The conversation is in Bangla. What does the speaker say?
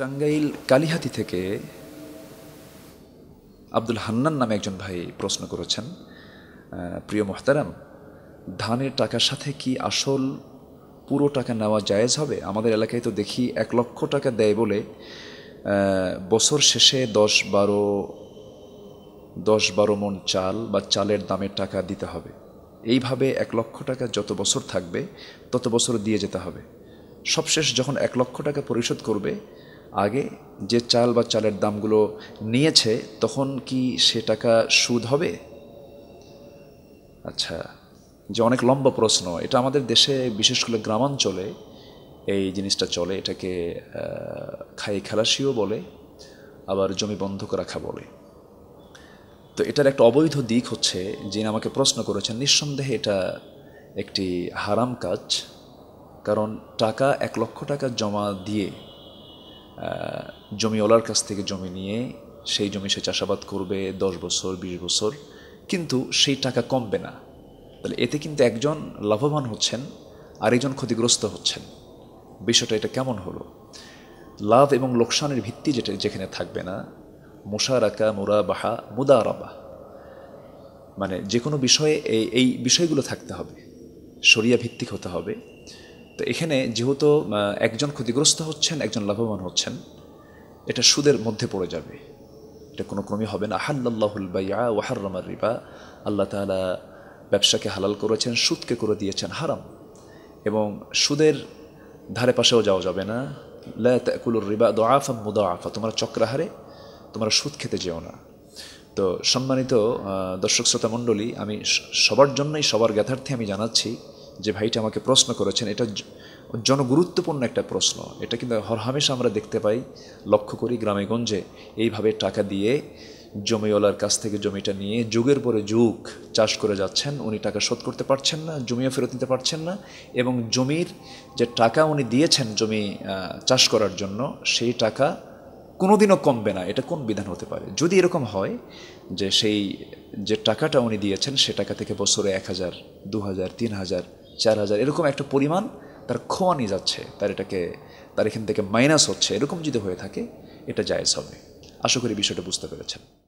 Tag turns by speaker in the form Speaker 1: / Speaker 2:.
Speaker 1: টাঙ্গাইল কালিহাতি থেকে আব্দুল হান্নান নামে একজন ভাই প্রশ্ন করেছেন প্রিয় মোহতারাম ধানের টাকার সাথে কি আসল পুরো টাকা নেওয়া জায়েজ হবে আমাদের এলাকায় তো দেখি এক লক্ষ টাকা দেয় বলে বছর শেষে দশ বারো দশ বারো মন চাল বা চালের দামের টাকা দিতে হবে এইভাবে এক লক্ষ টাকা যত বছর থাকবে তত বছর দিয়ে যেতে হবে সবশেষ যখন এক লক্ষ টাকা পরিশোধ করবে আগে যে চাল বা চালের দামগুলো নিয়েছে তখন কি সে টাকা সুদ হবে আচ্ছা যে অনেক লম্বা প্রশ্ন এটা আমাদের দেশে বিশেষ করে গ্রামাঞ্চলে এই জিনিসটা চলে এটাকে খাই খেলাশিও বলে আবার জমি বন্ধক রাখা বলে তো এটার একটা অবৈধ দিক হচ্ছে যিনি আমাকে প্রশ্ন করেছেন নিঃসন্দেহে এটা একটি হারাম কাজ কারণ টাকা এক লক্ষ টাকা জমা দিয়ে জমিওয়ালার কাছ থেকে জমি নিয়ে সেই জমি সে চাষাবাদ করবে দশ বছর ২০ বছর কিন্তু সেই টাকা কমবে না তাহলে এতে কিন্তু একজন লাভবান হচ্ছেন আর একজন ক্ষতিগ্রস্ত হচ্ছেন বিষয়টা এটা কেমন হলো লাভ এবং লোকসানের ভিত্তি যেটা যেখানে থাকবে না বাহা মুদা রাবা মানে যে কোনো বিষয়ে এই এই বিষয়গুলো থাকতে হবে সরিয়া ভিত্তিক হতে হবে তো এখানে যেহেতু একজন ক্ষতিগ্রস্ত হচ্ছেন একজন লাভবান হচ্ছেন এটা সুদের মধ্যে পড়ে যাবে এটা কোনো ক্রমে হবে না হাল্লাহুল বাইয়া রমার রিবা আল্লাহ তালা ব্যবসাকে হালাল করেছেন সুদকে করে দিয়েছেন হারাম এবং সুদের ধারে পাশেও যাওয়া যাবে না লাকুলুর রিবা দোয়াফা মুদ আফা তোমরা চক্রাহারে তোমরা সুদ খেতে যেও না তো সম্মানিত দর্শক শ্রোতা মণ্ডলী আমি সবার জন্যই সবার জ্ঞাতার্থে আমি জানাচ্ছি যে ভাইটা আমাকে প্রশ্ন করেছেন এটা জনগুরুত্বপূর্ণ একটা প্রশ্ন এটা কিন্তু হরহামেশা আমরা দেখতে পাই লক্ষ্য করি গ্রামেগঞ্জে এইভাবে টাকা দিয়ে জমিওয়ালার কাছ থেকে জমিটা নিয়ে যুগের পরে যুগ চাষ করে যাচ্ছেন উনি টাকা শোধ করতে পারছেন না জমিও ফেরত নিতে পারছেন না এবং জমির যে টাকা উনি দিয়েছেন জমি চাষ করার জন্য সেই টাকা কোনোদিনও কমবে না এটা কোন বিধান হতে পারে যদি এরকম হয় যে সেই যে টাকাটা উনি দিয়েছেন সে টাকা থেকে বছরে এক হাজার দু হাজার তিন হাজার চার হাজার এরকম একটা পরিমাণ তার খোয়ানি যাচ্ছে তার এটাকে তার এখান থেকে মাইনাস হচ্ছে এরকম যদি হয়ে থাকে এটা জায়েজ হবে আশা করি বিষয়টা বুঝতে পেরেছেন